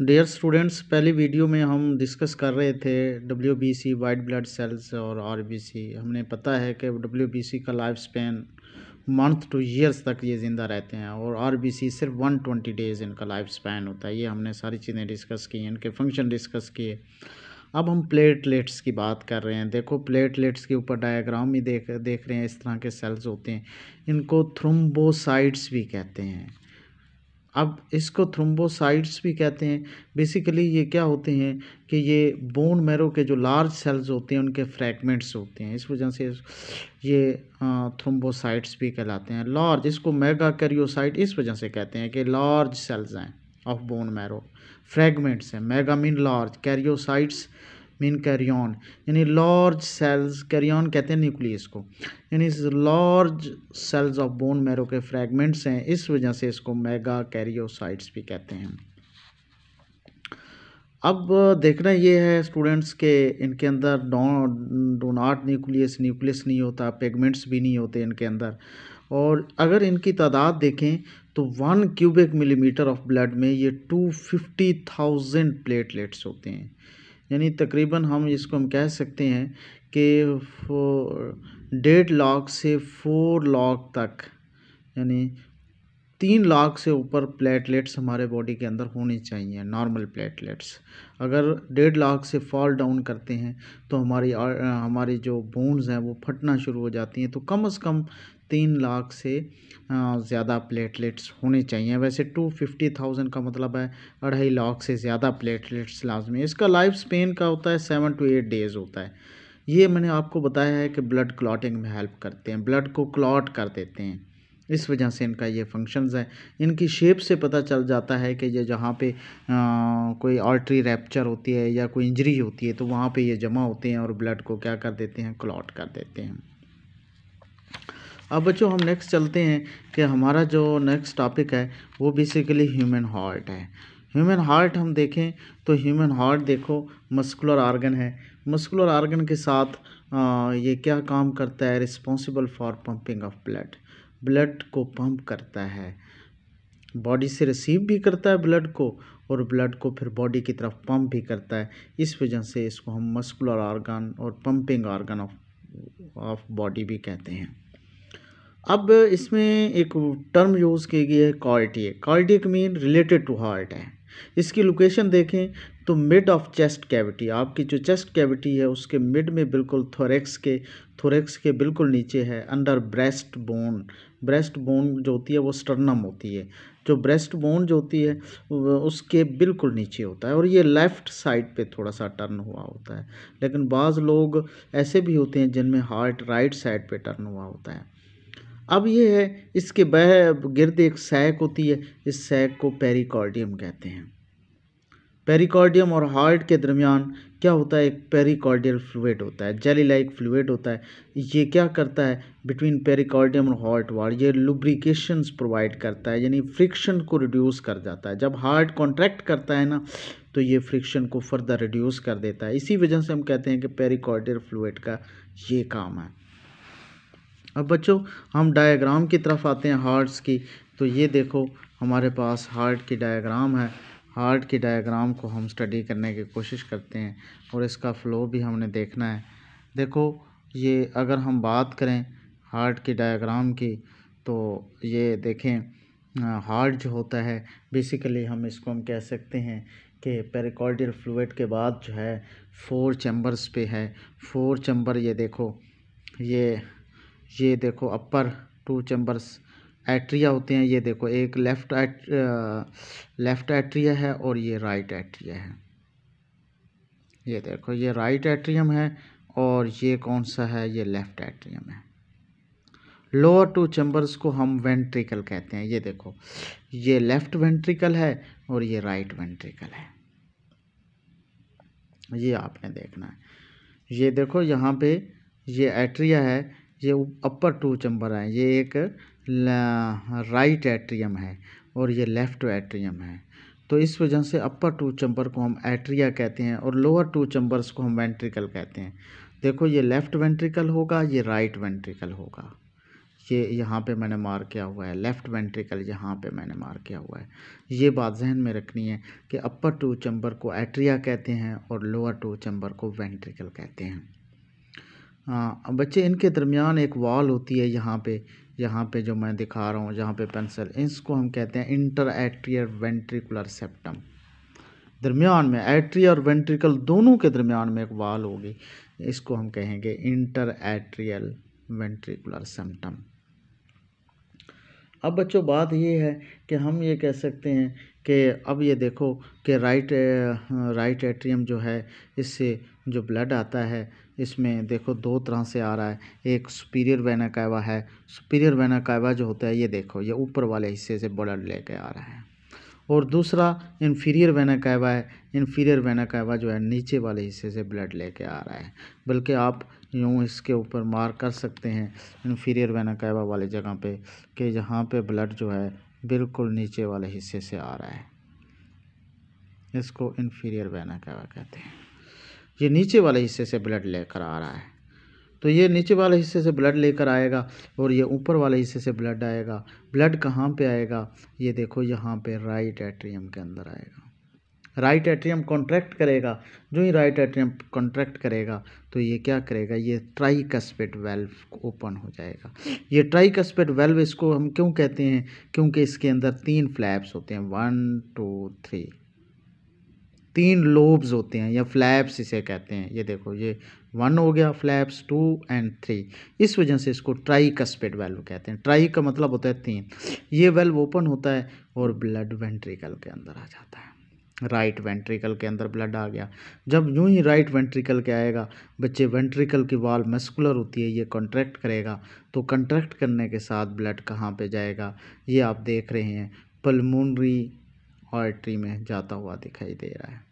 dear students पहली video में हम डिस्कस कर रहे थे W B C white blood cells और आर बी सी हमने पता है कि डब्ल्यू बी सी का life span month to years तक ये ज़िंदा रहते हैं और आर बी सी सिर्फ वन ट्वेंटी डेज़ इनका लाइफ स्पेन होता है ये हमने सारी चीज़ें डिस्कस की इनके फंक्शन डिस्कस किए अब हम प्लेटलेट्स की बात कर रहे हैं देखो प्लेटलेट्स के ऊपर डायग्राम ही देख देख रहे हैं इस तरह के सेल्स होते हैं इनको थ्रोम्बोसाइट्स भी कहते हैं अब इसको थ्रोम्बोसाइट्स भी कहते हैं बेसिकली ये क्या होते हैं कि ये बोन मैरो के जो लार्ज सेल्स होते हैं उनके फ्रैगमेंट्स होते हैं इस वजह से ये थ्रोम्बोसाइट्स भी कहलाते हैं लार्ज इसको मेगा कैरियोसाइट इस वजह से कहते हैं कि लार्ज सेल्स हैं ऑफ बोन मैरो फ्रैगमेंट्स हैं mega mean large karyocytes mean karyon यानी लार्ज सेल्स कैरियन कहते हैं न्यूक्लियस को यानी large cells of bone marrow के फ्रैगमेंट्स हैं इस वजह से इसको मेगा कैरियोसाइट्स भी कहते हैं अब देखना ये है स्टूडेंट्स के इनके अंदर डोनाट न्यूक्लियस न्यूक्लियस नहीं होता पेगमेंट्स भी नहीं होते इनके अंदर और अगर इनकी तादाद देखें तो one cubic millimetre of blood में ये टू फिफ्टी थाउजेंड प्लेटलेट्स होते हैं यानी तकरीबन हम इसको हम कह सकते हैं कि डेढ़ लाख से फोर लाख तक यानी तीन लाख से ऊपर प्लेटलेट्स हमारे बॉडी के अंदर होने चाहिए नॉर्मल प्लेटलेट्स अगर डेढ़ लाख से फॉल डाउन करते हैं तो हमारी हमारी जो बोन्स हैं वो फटना शुरू हो जाती हैं तो कम से कम तीन लाख से ज़्यादा प्लेटलेट्स होने चाहिए वैसे टू फिफ्टी थाउजेंड का मतलब है अढ़ाई लाख से ज़्यादा प्लेटलेट्स लाजमी है इसका लाइफ स्पेन का होता है सेवन टू एट डेज़ होता है ये मैंने आपको बताया है कि ब्लड क्लॉटिंग में हेल्प करते हैं ब्लड को क्लॉट कर देते हैं इस वजह से इनका ये फंक्शंस है इनकी शेप से पता चल जाता है कि ये जहाँ पे आ, कोई आर्टरी रैप्चर होती है या कोई इंजरी होती है तो वहाँ पे ये जमा होते हैं और ब्लड को क्या कर देते हैं क्लॉट कर देते हैं अब बच्चों हम नेक्स्ट चलते हैं कि हमारा जो नेक्स्ट टॉपिक है वो बेसिकली ह्यूमन हार्ट है ह्यूमन हार्ट हम देखें तो ह्यूमन हार्ट देखो मस्कुलर आर्गन है मस्कुलर आर्गन के साथ आ, ये क्या काम करता है responsible for pumping of blood blood को पम्प करता है बॉडी से रिसीव भी करता है ब्लड को और ब्लड को फिर बॉडी की तरफ पंप भी करता है इस वजह से इसको हम मस्कुलर आर्गन और pumping organ of of body भी कहते हैं अब इसमें एक टर्म यूज़ की गई है cardiac cardiac mean related to heart है इसकी लोकेशन देखें तो मिड ऑफ चेस्ट कैविटी आपकी जो चेस्ट कैविटी है उसके मिड में बिल्कुल थोरेक्स के थोरेक्स के बिल्कुल नीचे है under breast bone breast bone जो होती है वो स्टर्नम होती है जो ब्रेस्ट बोन जो होती है उसके बिल्कुल नीचे होता है और ये लेफ़्ट साइड पे थोड़ा सा टर्न हुआ होता है लेकिन बाज़ लोग ऐसे भी होते हैं जिनमें हार्ट राइट साइड पे टर्न हुआ होता है अब ये है इसके बह गिरद एक सैक होती है इस सैक को पेरिकॉर्डियम कहते हैं पेरिकॉर्डियम और हार्ट के दरमियान क्या होता है एक पेरिकॉर्डियल फ्लूड होता है जेली लाइक फ्लूड होता है ये क्या करता है बिटवीन पेरिकॉर्डियम और हार्ट वार ये लुब्रिकेशंस प्रोवाइड करता है यानी फ्रिक्शन को रिड्यूस कर जाता है जब हार्ट कॉन्ट्रैक्ट करता है ना तो ये फ्रिक्शन को फर्दर रिड्यूस कर देता है इसी वजह से हम कहते हैं कि पेरिकॉर्डियल फ्लूड का ये काम है अब बच्चों हम डायग्राम की तरफ आते हैं हार्ट्स की तो ये देखो हमारे पास हार्ट की डायग्राम है हार्ट की डायग्राम को हम स्टडी करने की कोशिश करते हैं और इसका फ़्लो भी हमने देखना है देखो ये अगर हम बात करें हार्ट की डायग्राम की तो ये देखें हार्ट जो होता है बेसिकली हम इसको हम कह सकते हैं कि पेरिकॉर्डियल फ्लूड के बाद जो है फोर चैम्बर्स पे है फोर चैम्बर ये देखो ये ये देखो अपर टू चैम्बर्स एट्रिया होते हैं ये देखो एक लेफ़्ट एट लेफ़्ट एट्रिया है और ये राइट एट्रिया है ये देखो ये राइट एट्रियम है और ये कौन सा है ये लेफ़्ट एट्रियम है लोअर टू चैम्बर्स को हम वेंट्रिकल कहते हैं ये देखो ये लेफ़्ट वेंट्रिकल है और ये राइट वेंट्रिकल है ये आपने देखना है ये देखो यहाँ पे ये एट्रिया है ये अपर टू चैम्बर है ये एक राइट एट्रियम है और ये लेफ्ट एट्रियम है तो इस वजह से अपर टू चैम्बर को हम एट्रिया कहते हैं और लोअर टू चैम्बर्स को हम वेंट्रिकल कहते हैं देखो ये लेफ़्ट वेंट्रिकल होगा ये राइट वेंट्रिकल होगा ये यहाँ पे मैंने मार किया हुआ है लेफ़्ट वेंट्रिकल यहाँ पे मैंने मार किया हुआ है ये बात जहन में रखनी है कि अपर टू चैम्बर को एट्रिया कहते हैं और लोअर टू चैम्बर को वेंट्रिकल कहते हैं हाँ बच्चे इनके दरमियान एक वॉल होती है यहाँ पे यहाँ पे जो मैं दिखा रहा हूँ जहाँ पे पेंसिल इसको हम कहते हैं इंटर एट्रियर वेंट्रिकुलर सेप्टम दरमियान में एट्री और वेंट्रिकल दोनों के दरमियान में एक वाल होगी इसको हम कहेंगे इंटर एट्रियल वेंट्रिकुलर सेप्टम अब बच्चों बात ये है कि हम ये कह सकते हैं कि अब ये देखो कि राइट राइट एट्रियम जो है इससे जो ब्लड आता है इसमें देखो दो तरह से आ रहा है एक सुपीरियर वेना कायवा है सुपीरियर वेना कायवा जो होता है ये देखो ये ऊपर वाले हिस्से से ब्लड लेके आ रहा है और दूसरा इन्फीरियर वेना कायवा है इन्फीरियर वेना कायवा जो है नीचे वाले हिस्से से ब्लड लेके आ रहा है बल्कि आप यूँ इसके ऊपर मार कर सकते हैं इन्फीरियर वेना कायवा वाले जगह पे कि जहाँ पे ब्लड जो है बिल्कुल नीचे वाले हिस्से से आ रहा है इसको इन्फीरियर वेना कायवा कहते हैं ये नीचे वाले हिस्से से ब्लड लेकर आ रहा है तो ये नीचे वाले हिस्से से ब्लड लेकर आएगा और ये ऊपर वाले हिस्से से ब्लड आएगा ब्लड कहाँ पे आएगा ये देखो यहाँ पे राइट एट्रियम के अंदर आएगा राइट एट्रियम कॉन्ट्रैक्ट करेगा जो ही राइट एट्रियम कॉन्ट्रैक्ट करेगा तो ये क्या करेगा ये ट्राइकस्पेट वेल्व ओपन हो जाएगा ये ट्राइकस्पेट वेल्व इसको हम क्यों कहते हैं क्योंकि इसके अंदर तीन फ्लैप्स होते हैं वन टू थ्री तीन लोब्स होते हैं या फ्लैप्स इसे कहते हैं ये देखो ये वन हो गया फ्लैप्स टू एंड थ्री इस वजह से इसको ट्राई कस्पेड वेल्व कहते हैं ट्राई का मतलब होता है तीन ये वेल्व ओपन होता है और ब्लड वेंट्रिकल के अंदर आ जाता है राइट वेंट्रिकल के अंदर ब्लड आ गया जब यूं ही राइट वेंट्रिकल के आएगा बच्चे वेंट्रिकल की वाल मस्कुलर होती है ये कॉन्ट्रैक्ट करेगा तो कंट्रैक्ट करने के साथ ब्लड कहाँ पे जाएगा ये आप देख रहे हैं पलमोनरी आर्टरी में जाता हुआ दिखाई दे रहा है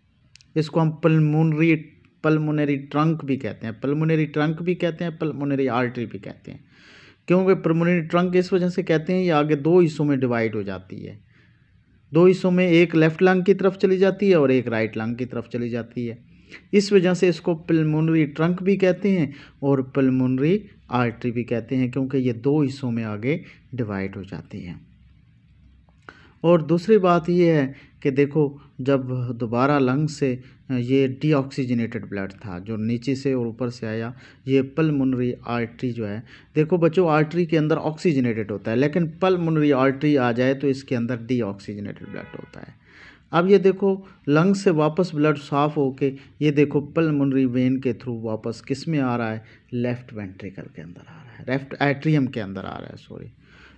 इसको हम पलमोनरी पलमोनरी ट्रंक भी कहते हैं पलमोनरी ट्रंक भी कहते हैं पलमोनरी आर्टरी भी कहते हैं क्योंकि पलमोनरी ट्रंक इस वजह से कहते हैं ये आगे दो हिस्सों में डिवाइड हो जाती है दो हिस्सों में एक लेफ्ट लंग की तरफ चली जाती है और एक राइट लंग की तरफ चली जाती है इस वजह से इसको पलमोनरी ट्रंक भी कहते हैं और पलमोनरी आर्टरी भी कहते हैं क्योंकि ये दो हिस्सों में आगे डिवाइड हो जाती है और दूसरी बात ये है कि देखो जब दोबारा लंग से ये डीऑक्सीजनेटेड ब्लड था जो नीचे से और ऊपर से आया ये मुनरी आर्टरी जो है देखो बच्चों आर्टरी के अंदर ऑक्सीजनेटेड होता है लेकिन मुनरी आर्टरी आ जाए तो इसके अंदर डीऑक्सीजनेटेड ब्लड होता है अब ये देखो लंग से वापस ब्लड साफ होके ये देखो मुनरी वेन के थ्रू वापस किस में आ रहा है लेफ़्ट वेंट्रिकल के अंदर आ रहा है लेफ्ट एट्रियम के अंदर आ रहा है सॉरी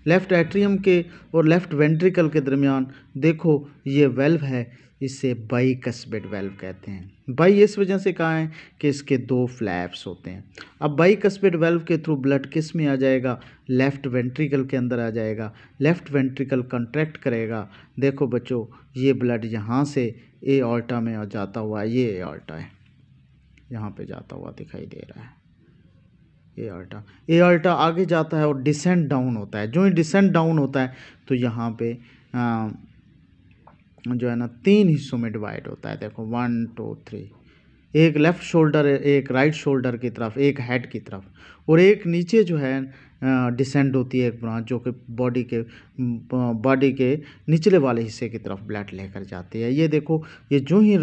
लेफ़्ट एट्रियम के और लेफ़्ट वेंट्रिकल के दरमियान देखो ये वेल्व है इसे बाई कस्बेड वेल्व कहते हैं बाई इस वजह से कहा है कि इसके दो फ्लैप्स होते हैं अब बाई कस्बेड वेल्व के थ्रू ब्लड किस में आ जाएगा लेफ़्ट वेंट्रिकल के अंदर आ जाएगा लेफ़्ट वेंट्रिकल कंट्रैक्ट करेगा देखो बच्चों ये ब्लड यहाँ से ए ऑल्टा में जाता हुआ ये ए ऑल्टा है यहाँ पे जाता हुआ दिखाई दे रहा है ए आल्टा ए आल्टा आगे जाता है और डिसेंट डाउन होता है जो ही डिसेंट डाउन होता है तो यहाँ पे आ, जो है ना तीन हिस्सों में डिवाइड होता है देखो वन टू थ्री एक लेफ़्ट शोल्डर एक राइट शोल्डर की तरफ एक हेड की तरफ और एक नीचे जो है डिसेंड होती है एक ब्रांच जो कि बॉडी के बॉडी के निचले वाले हिस्से की तरफ ब्लड लेकर जाती है ये देखो ये जो ही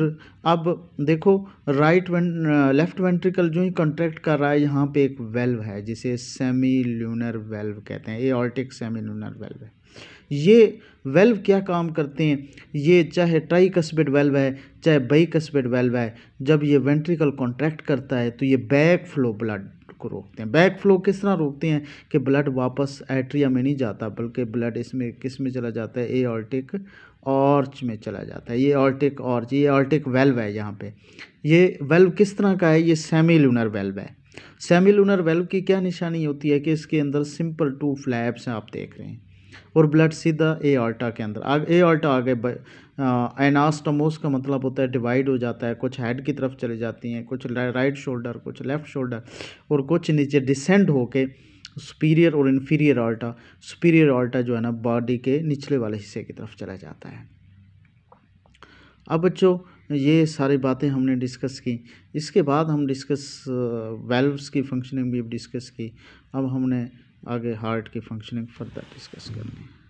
अब देखो राइट लेफ्ट वेंट्रिकल जो ही कंट्रैक्ट कर रहा है यहाँ पे एक वेल्व है जिसे सेमी ल्यूनर वेल्व कहते हैं ये ऑल्टिक सेमी ल्यूनर वेल्व है ये वेल्व क्या काम करते हैं ये चाहे ट्राई कस्बेड वेल्व है चाहे बाई कस्बेड वेल्व है जब ये वेंट्रिकल कॉन्ट्रैक्ट करता है तो ये बैक फ्लो ब्लड को रोकते हैं बैक फ्लो किस तरह रोकते हैं कि ब्लड वापस एट्रिया में नहीं जाता बल्कि ब्लड इसमें किस में चला जाता है ए ऑल्टिक ऑर्च में चला जाता है ये ऑल्टिक ऑर्च ये ऑल्टिक वेल्व है यहाँ पे ये वेल्व किस तरह का है ये सेमी लूनर वेल्व है सेमी लूनर वेल्व की क्या निशानी होती है कि इसके अंदर सिंपल टू फ्लैप्स हैं आप देख रहे हैं और ब्लड सीधा ए आल्टा के अंदर आ ए आल्टा आगे एनास्टमोस का मतलब होता है डिवाइड हो जाता है कुछ हेड की तरफ चली जाती हैं कुछ राइट शोल्डर कुछ लेफ्ट शोल्डर और कुछ नीचे डिसेंड होके सुपीरियर और इन्फीरियर आल्टा सुपीरियर आल्टा जो है ना बॉडी के निचले वाले हिस्से की तरफ चला जाता है अब बच्चों ये सारी बातें हमने डिस्कस की इसके बाद हम डिस्कस वेल्व्स की फंक्शनिंग भी डिस्कस की अब हमने आगे हार्ट की फंक्शनिंग फर्दर डिस्कस करनी है